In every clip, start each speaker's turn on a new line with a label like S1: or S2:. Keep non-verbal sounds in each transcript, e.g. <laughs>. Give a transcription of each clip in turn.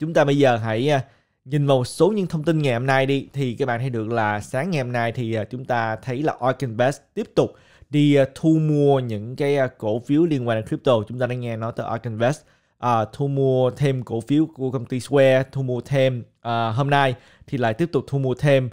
S1: Chúng ta bây giờ hãy à, nhìn vào một số những thông tin ngày hôm nay đi thì các bạn thấy được là sáng ngày hôm nay thì à, chúng ta thấy là Arkenbest tiếp tục đi à, thu mua những cái cổ phiếu liên quan đến crypto. Chúng ta đã nghe nói từ Arkenvest à, thu mua thêm cổ phiếu của công ty Square, thu mua thêm à, hôm nay thì lại tiếp tục thu mua thêm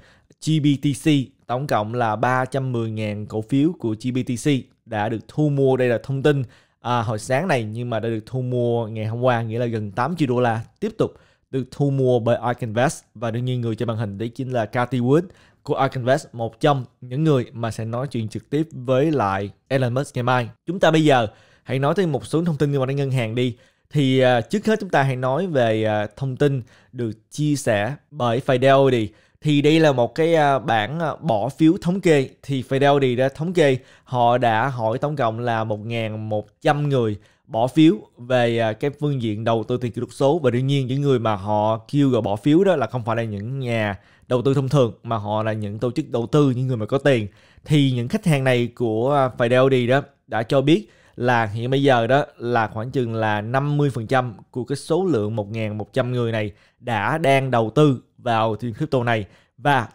S1: GBTC, tổng cộng là 310.000 cổ phiếu của GBTC đã được thu mua. Đây là thông tin à, hồi sáng này nhưng mà đã được thu mua ngày hôm qua nghĩa là gần 8 triệu đô la tiếp tục được thu mua bởi Ark Invest và đương nhiên người trên màn hình đấy chính là Cathy Wood của Ark Invest một trong những người mà sẽ nói chuyện trực tiếp với lại Elon Musk ngày mai. Chúng ta bây giờ hãy nói tới một số thông tin liên quan đến ngân hàng đi. Thì uh, trước hết chúng ta hãy nói về uh, thông tin được chia sẻ bởi Fidelity thì đây là một cái à, bảng à, bỏ phiếu thống kê thì Fidelity đi đã thống kê họ đã hỏi tổng cộng là 1.100 người bỏ phiếu về à, cái phương diện đầu tư tiền kỹ thuật số và đương nhiên những người mà họ kêu gọi bỏ phiếu đó là không phải là những nhà đầu tư thông thường mà họ là những tổ chức đầu tư những người mà có tiền thì những khách hàng này của Fidelity đó đã cho biết là hiện bây giờ đó là khoảng chừng là 50% của cái số lượng 1.100 người này đã đang đầu tư vào thị trường crypto này và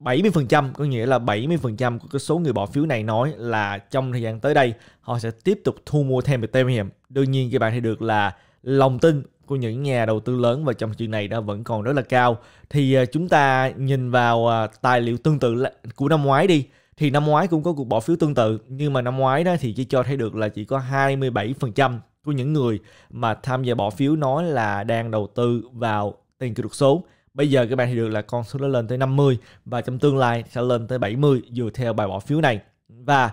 S1: 70% có nghĩa là 70% của số người bỏ phiếu này nói là trong thời gian tới đây họ sẽ tiếp tục thu mua thêm Ethereum. Đương nhiên các bạn thấy được là lòng tin của những nhà đầu tư lớn vào trong chuyện này đã vẫn còn rất là cao. Thì à, chúng ta nhìn vào à, tài liệu tương tự của năm ngoái đi thì năm ngoái cũng có cuộc bỏ phiếu tương tự nhưng mà năm ngoái đó thì chỉ cho thấy được là chỉ có 27% của những người mà tham gia bỏ phiếu nói là đang đầu tư vào tiền kỹ thuật số Bây giờ các bạn thì được là con số nó lên tới 50 và trong tương lai sẽ lên tới 70 dựa theo bài bỏ phiếu này. Và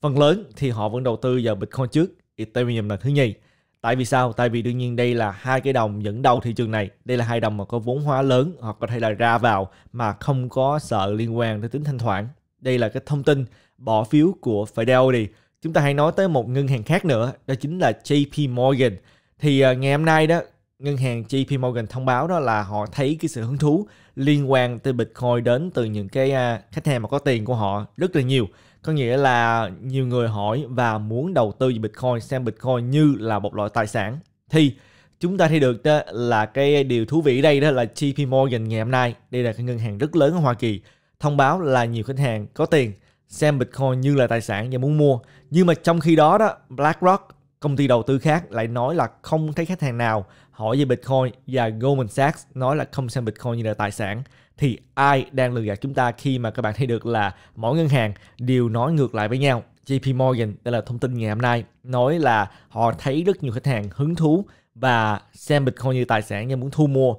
S1: phần lớn thì họ vẫn đầu tư vào Bitcoin trước, Ethereum là thứ nhì. Tại vì sao? Tại vì đương nhiên đây là hai cái đồng dẫn đầu thị trường này. Đây là hai đồng mà có vốn hóa lớn, hoặc có thể là ra vào mà không có sợ liên quan tới tính thanh khoản. Đây là cái thông tin bỏ phiếu của Fidelity. Chúng ta hãy nói tới một ngân hàng khác nữa, đó chính là JP Morgan. Thì à, ngày hôm nay đó, ngân hàng JP Morgan thông báo đó là họ thấy cái sự hứng thú liên quan tới Bitcoin đến từ những cái à, khách hàng mà có tiền của họ rất là nhiều. Có nghĩa là nhiều người hỏi và muốn đầu tư về Bitcoin xem Bitcoin như là một loại tài sản. Thì chúng ta thấy được đó là cái điều thú vị đây đó là JP Morgan ngày hôm nay, đây là cái ngân hàng rất lớn ở Hoa Kỳ, thông báo là nhiều khách hàng có tiền xem Bitcoin như là tài sản và muốn mua. Nhưng mà trong khi đó đó BlackRock Công ty đầu tư khác lại nói là không thấy khách hàng nào hỏi về Bitcoin và Goldman Sachs nói là không xem Bitcoin như là tài sản thì ai đang lừa gạt chúng ta khi mà các bạn thấy được là mỗi ngân hàng đều nói ngược lại với nhau. JP Morgan, đây là thông tin ngày hôm nay, nói là họ thấy rất nhiều khách hàng hứng thú và xem Bitcoin như tài sản nhưng muốn thu mua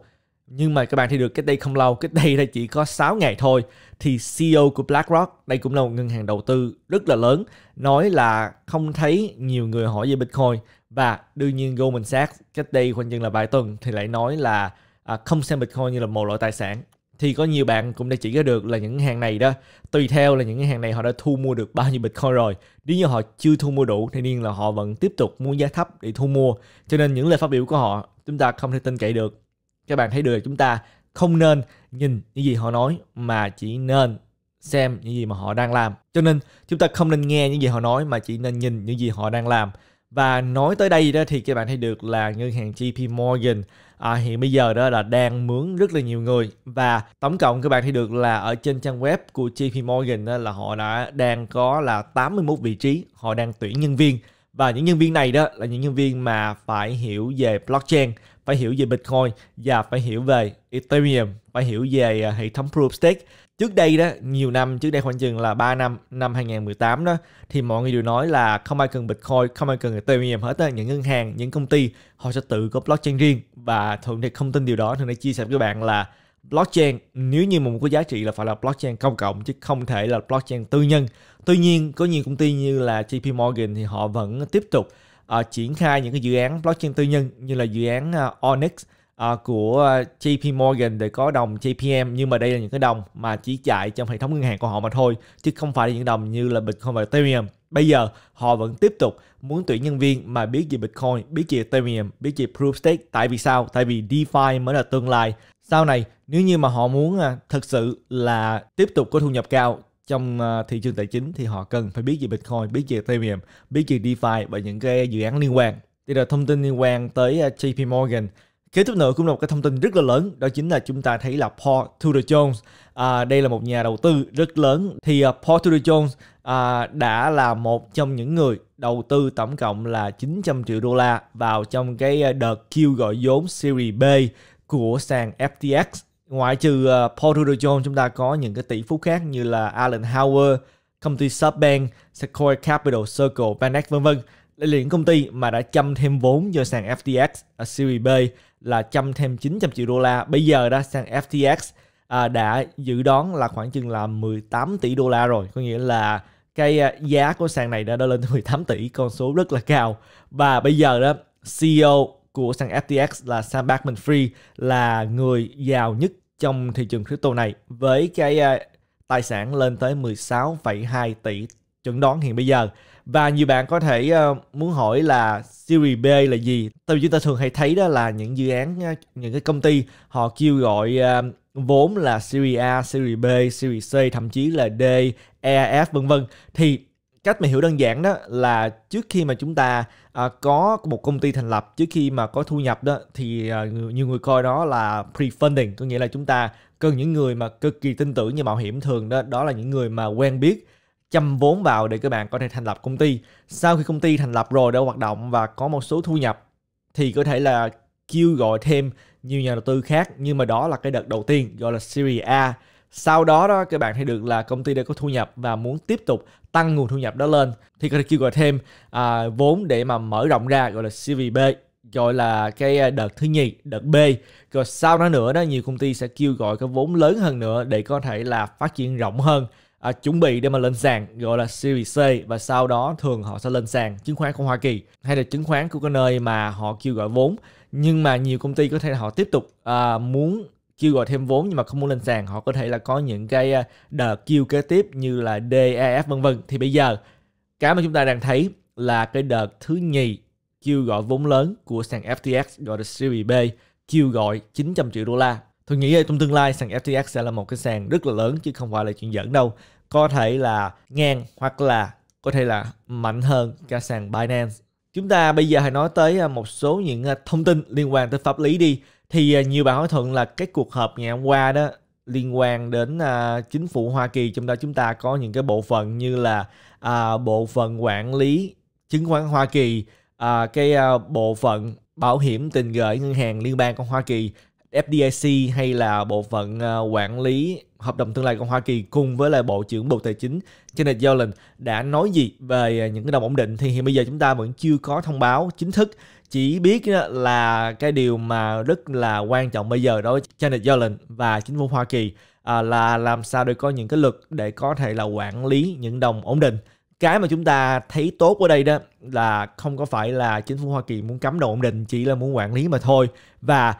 S1: nhưng mà các bạn thấy được cách đây không lâu, cách đây là chỉ có 6 ngày thôi thì CEO của BlackRock, đây cũng là một ngân hàng đầu tư rất là lớn, nói là không thấy nhiều người hỏi về Bitcoin và đương nhiên Goldman Sachs cách đây khoảng chừng là vài tuần thì lại nói là à, không xem Bitcoin như là một loại tài sản thì có nhiều bạn cũng đã chỉ ra được là những hàng này đó tùy theo là những hàng này họ đã thu mua được bao nhiêu bitcoin rồi nếu như họ chưa thu mua đủ thì đương là họ vẫn tiếp tục mua giá thấp để thu mua cho nên những lời phát biểu của họ chúng ta không thể tin cậy được các bạn thấy được chúng ta không nên nhìn những gì họ nói mà chỉ nên xem những gì mà họ đang làm cho nên chúng ta không nên nghe những gì họ nói mà chỉ nên nhìn những gì họ đang làm và nói tới đây đó thì các bạn thấy được là ngân hàng JP Morgan à, hiện bây giờ đó là đang mướn rất là nhiều người và tổng cộng các bạn thấy được là ở trên trang web của JP Morgan đó là họ đã đang có là 81 vị trí họ đang tuyển nhân viên và những nhân viên này đó là những nhân viên mà phải hiểu về blockchain phải hiểu về bitcoin và phải hiểu về ethereum phải hiểu về à, hệ thống proof stake trước đây đó nhiều năm trước đây khoảng chừng là 3 năm năm 2018 đó thì mọi người đều nói là không ai cần bitcoin không ai cần ethereum hết đó. những ngân hàng những công ty họ sẽ tự có blockchain riêng và thường thì không tin điều đó thường để chia sẻ với các bạn là blockchain nếu như một cái giá trị là phải là blockchain công cộng chứ không thể là blockchain tư nhân tuy nhiên có nhiều công ty như là JP Morgan thì họ vẫn tiếp tục uh, triển khai những cái dự án blockchain tư nhân như là dự án uh, Onyx uh, của JP Morgan để có đồng JPM nhưng mà đây là những cái đồng mà chỉ chạy trong hệ thống ngân hàng của họ mà thôi chứ không phải là những đồng như là Bitcoin và Ethereum bây giờ họ vẫn tiếp tục muốn tuyển nhân viên mà biết về Bitcoin biết về Ethereum biết về Proof Stake tại vì sao tại vì DeFi mới là tương lai sau này nếu như mà họ muốn à, thực sự là tiếp tục có thu nhập cao trong à, thị trường tài chính thì họ cần phải biết về Bitcoin, biết về Ethereum, biết về DeFi và những cái dự án liên quan. Đây là thông tin liên quan tới à, JP Morgan. Kế tiếp nữa cũng là một cái thông tin rất là lớn, đó chính là chúng ta thấy là Paul Tudor Jones. À, đây là một nhà đầu tư rất lớn. Thì uh, Paul Tudor Jones à, đã là một trong những người đầu tư tổng cộng là 900 triệu đô la vào trong cái đợt kêu gọi vốn Series B của sàn FTX. Ngoại trừ uh, Paul Tudor Jones chúng ta có những cái tỷ phú khác như là Alan Howard, công ty Subbank, Sequoia Capital Circle, Vaneck vân vân. Đây là những công ty mà đã chăm thêm vốn cho sàn FTX ở Series B là chăm thêm 900 triệu đô la. Bây giờ đã sàn FTX à, đã dự đoán là khoảng chừng là 18 tỷ đô la rồi. Có nghĩa là cái ờ, giá của sàn này đã, đã lên 18 tỷ, con số rất là cao. Và bây giờ đó, CEO của sàn FTX là Sam Bankman Free là người giàu nhất trong thị trường crypto này với cái ờ, tài sản lên tới 16,2 tỷ chuẩn đoán hiện bây giờ. Và nhiều bạn có thể ờ, muốn hỏi là Series B là gì? Tại vì chúng ta thường hay thấy đó là những dự án, ờ, những cái công ty họ kêu gọi vốn là Series A, Series B, Series C, thậm chí là D, E, F vân vân. Thì cách mà hiểu đơn giản đó là trước khi mà chúng ta À, có một công ty thành lập trước khi mà có thu nhập đó thì à, nhiều người coi đó là pre-funding có nghĩa là chúng ta cần những người mà cực kỳ tin tưởng như mạo hiểm thường đó đó là những người mà quen biết chăm vốn vào để các bạn có thể thành lập công ty sau khi công ty thành lập rồi đã hoạt động và có một số thu nhập thì có thể là kêu gọi thêm nhiều nhà đầu tư khác nhưng mà đó là cái đợt đầu tiên gọi là Series A sau đó đó các bạn thấy được là công ty đã có thu nhập và muốn tiếp tục tăng nguồn thu nhập đó lên thì có thể kêu gọi thêm à, vốn để mà mở rộng ra gọi là CVB gọi là cái à, đợt thứ nhì đợt B rồi sau đó nữa đó nhiều công ty sẽ kêu gọi cái vốn lớn hơn nữa để có thể là phát triển rộng hơn à, chuẩn bị để mà lên sàn gọi là Series C và sau đó thường họ sẽ lên sàn chứng khoán của Hoa Kỳ hay là chứng khoán của cái nơi mà họ kêu gọi vốn nhưng mà nhiều công ty có thể họ tiếp tục à, muốn kêu gọi thêm vốn nhưng mà không muốn lên sàn họ có thể là có những cái à, đợt kêu kế tiếp như là DEF vân vân thì bây giờ cái mà chúng ta đang thấy là cái đợt thứ nhì kêu gọi vốn lớn của sàn FTX gọi là Series B kêu gọi 900 triệu đô la tôi nghĩ là trong tương lai sàn FTX sẽ là một cái sàn rất là lớn chứ không phải là chuyện giỡn đâu có thể là ngang hoặc là có thể là mạnh hơn cả sàn Binance chúng ta bây giờ hãy nói tới à, một số những à, thông tin liên quan tới pháp lý đi thì à, nhiều bạn hỏi thuận là cái cuộc họp ngày hôm qua đó liên quan đến uh, chính phủ Hoa Kỳ trong đó chúng ta có những cái bộ phận như là uh, bộ phận quản lý chứng khoán Hoa Kỳ, uh, cái uh, bộ phận bảo hiểm tiền gửi ngân hàng liên bang của Hoa Kỳ FDIC hay là bộ phận uh, quản lý hợp đồng tương lai của Hoa Kỳ cùng với lại Bộ trưởng Bộ Tài chính Janet Yellen đã nói gì về những cái đồng ổn định thì hiện bây giờ chúng ta vẫn chưa có thông báo chính thức chỉ biết là cái điều mà rất là quan trọng bây giờ đối với Janet Yellen và chính phủ Hoa Kỳ à, là làm sao để có những cái luật để có thể là quản lý những đồng ổn định cái mà chúng ta thấy tốt ở đây đó là không có phải là chính phủ Hoa Kỳ muốn cấm đồng ổn định chỉ là muốn quản lý mà thôi và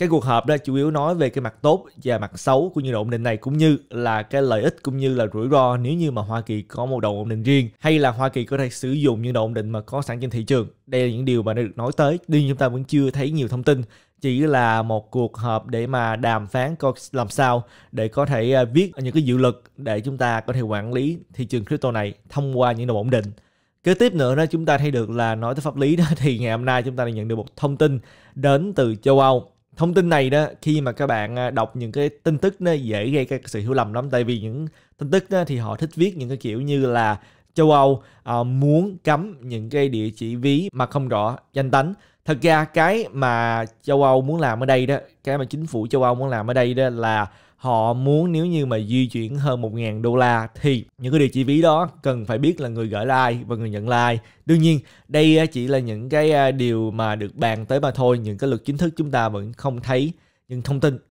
S1: cái cuộc họp đó chủ yếu nói về cái mặt tốt và mặt xấu của những ổn định này cũng như là cái lợi ích cũng như là rủi ro nếu như mà Hoa Kỳ có một đồng ổn định riêng hay là Hoa Kỳ có thể sử dụng như đồng ổn định mà có sẵn trên thị trường. Đây là những điều mà đã được nói tới. nhưng chúng ta vẫn chưa thấy nhiều thông tin chỉ là một cuộc họp để mà đàm phán coi làm sao để có thể à, viết những cái dự luật để chúng ta có thể quản lý thị trường crypto này thông qua những đồng ổn định. Kế tiếp nữa đó chúng ta thấy được là nói tới pháp lý đó <laughs> thì ngày hôm nay chúng ta đã nhận được một thông tin đến từ châu Âu thông tin này đó khi mà các bạn à, đọc những cái tin tức nó dễ gây cái sự hiểu lầm lắm tại vì những tin tức đó, thì họ thích viết những cái kiểu như là châu Âu à, muốn cấm những cái địa chỉ ví mà không rõ danh tánh thật ra cái mà châu âu muốn làm ở đây đó cái mà chính phủ châu âu muốn làm ở đây đó là họ muốn nếu như mà di chuyển hơn 1.000 đô la thì những cái địa chỉ ví đó cần phải biết là người gửi là ai và người nhận là ai. Đương nhiên, đây chỉ là những cái điều mà được bàn tới mà thôi, những cái luật chính thức chúng ta vẫn không thấy những thông tin